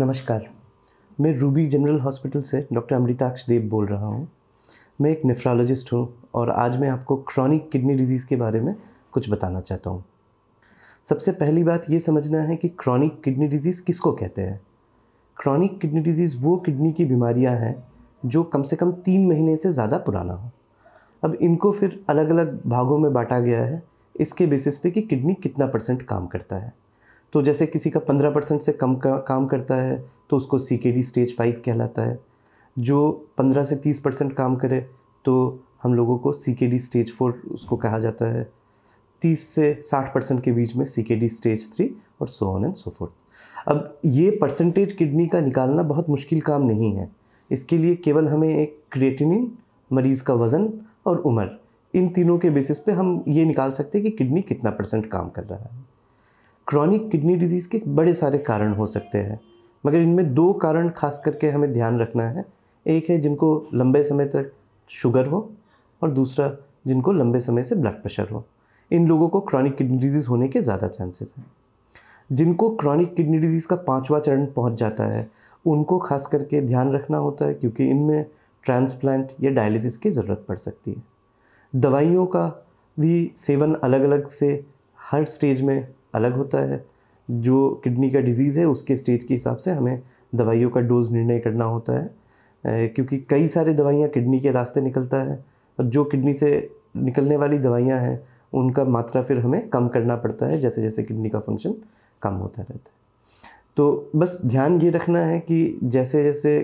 नमस्कार मैं Ruby general hospital से डॉक्टर अमृताक्ष देव बोल रहा हूँ मैं एक नेफ्रोलॉजिस्ट हूँ और आज मैं आपको क्रॉनिक किडनी डिजीज़ के बारे में कुछ बताना चाहता हूँ सबसे पहली बात ये समझना है कि क्रॉनिक किडनी डिजीज़ किसको कहते हैं क्रॉनिक किडनी डिजीज़ वो किडनी की बीमारियाँ हैं जो कम से कम तीन महीने से ज़्यादा पुराना हो अब इनको फिर अलग अलग भागों में बांटा गया है इसके बेसिस पे कि किडनी कितना परसेंट काम करता है तो जैसे किसी का पंद्रह परसेंट से कम का, काम करता है तो उसको सी के डी स्टेज फाइव कहलाता है जो पंद्रह से तीस परसेंट काम करे तो हम लोगों को सी के डी स्टेज फोर उसको कहा जाता है तीस से साठ परसेंट के बीच में सी के डी स्टेज थ्री और so on and so fourth अब ये परसेंटेज किडनी का निकालना बहुत मुश्किल काम नहीं है इसके लिए केवल हमें एक क्रिएटिनिन मरीज़ का वज़न और उम्र इन तीनों के बेसिस पे हम ये निकाल सकते हैं कि किडनी कितना परसेंट काम कर रहा है क्रॉनिक किडनी डिजीज़ के बड़े सारे कारण हो सकते हैं मगर इनमें दो कारण खास करके हमें ध्यान रखना है एक है जिनको लंबे समय तक शुगर हो और दूसरा जिनको लंबे समय से ब्लड प्रेशर हो इन लोगों को क्रॉनिक किडनी डिजीज़ होने के ज़्यादा चांसेस हैं जिनको क्रॉनिक किडनी डिजीज़ का पाँचवा चरण पहुँच जाता है उनको खास करके ध्यान रखना होता है क्योंकि इनमें ट्रांसप्लांट या डायलिसिस की ज़रूरत पड़ सकती है दवाइयों का भी सेवन अलग अलग से हर स्टेज में अलग होता है जो किडनी का डिज़ीज़ है उसके स्टेज के हिसाब से हमें दवाइयों का डोज़ निर्णय करना होता है क्योंकि कई सारे दवाइयाँ किडनी के रास्ते निकलता है और जो किडनी से निकलने वाली दवाइयाँ हैं उनका मात्रा फिर हमें कम करना पड़ता है जैसे जैसे किडनी का फंक्शन कम होता रहता है तो बस ध्यान ये रखना है कि जैसे जैसे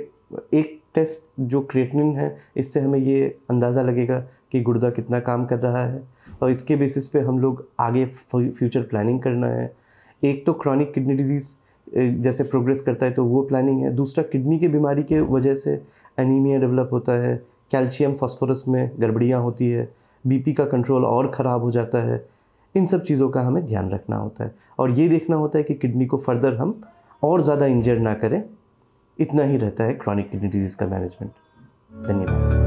एक टेस्ट जो क्रिएटिनिन है इससे हमें ये अंदाज़ा लगेगा कि गुर्दा कितना काम कर रहा है और इसके बेसिस पे हम लोग आगे फ्यूचर प्लानिंग करना है एक तो क्रॉनिक किडनी डिजीज़ जैसे प्रोग्रेस करता है तो वो प्लानिंग है दूसरा किडनी की बीमारी के वजह से एनीमिया डेवलप होता है कैल्शियम फॉस्फोरस में गड़बड़ियाँ होती है बीपी का कंट्रोल और ख़राब हो जाता है इन सब चीज़ों का हमें ध्यान रखना होता है और ये देखना होता है कि किडनी को फर्दर हम और ज़्यादा इंजर ना करें इतना ही रहता है क्रॉनिक किडनी डिजीज़ का मैनेजमेंट धन्यवाद